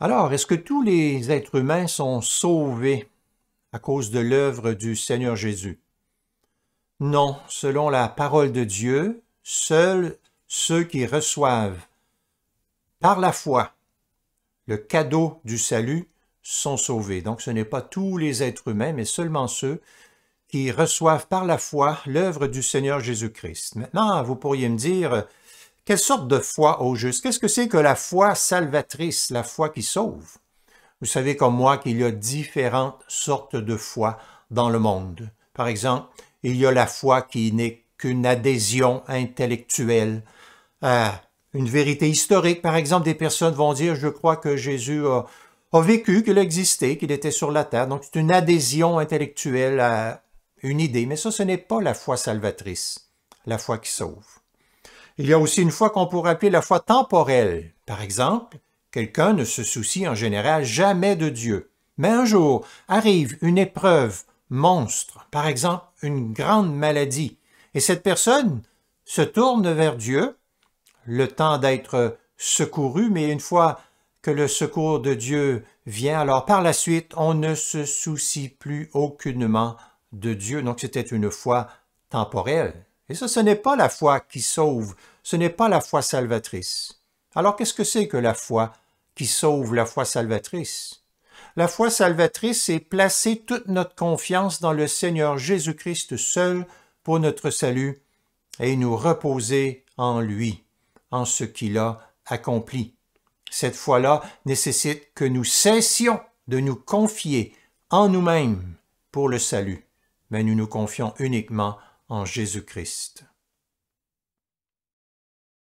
Alors, est-ce que tous les êtres humains sont sauvés à cause de l'œuvre du Seigneur Jésus? Non, selon la parole de Dieu, seuls ceux qui reçoivent par la foi le cadeau du salut sont sauvés. Donc ce n'est pas tous les êtres humains, mais seulement ceux qui reçoivent par la foi l'œuvre du Seigneur Jésus-Christ. Maintenant, vous pourriez me dire, quelle sorte de foi au juste? Qu'est-ce que c'est que la foi salvatrice, la foi qui sauve? Vous savez comme moi qu'il y a différentes sortes de foi dans le monde. Par exemple, il y a la foi qui n'est qu'une adhésion intellectuelle à une vérité historique. Par exemple, des personnes vont dire, je crois que Jésus a, vécu, qu'il existait qu'il était sur la terre. Donc, c'est une adhésion intellectuelle à une idée. Mais ça, ce n'est pas la foi salvatrice, la foi qui sauve. Il y a aussi une foi qu'on pourrait appeler la foi temporelle. Par exemple, quelqu'un ne se soucie en général jamais de Dieu. Mais un jour arrive une épreuve monstre, par exemple une grande maladie, et cette personne se tourne vers Dieu, le temps d'être secouru, mais une fois que le secours de Dieu vient, alors par la suite, on ne se soucie plus aucunement de Dieu. Donc c'était une foi temporelle. Et ça, ce n'est pas la foi qui sauve, ce n'est pas la foi salvatrice. Alors qu'est-ce que c'est que la foi qui sauve la foi salvatrice? La foi salvatrice, c'est placer toute notre confiance dans le Seigneur Jésus-Christ seul pour notre salut et nous reposer en lui, en ce qu'il a accompli. Cette foi-là nécessite que nous cessions de nous confier en nous-mêmes pour le salut, mais nous nous confions uniquement en Jésus-Christ.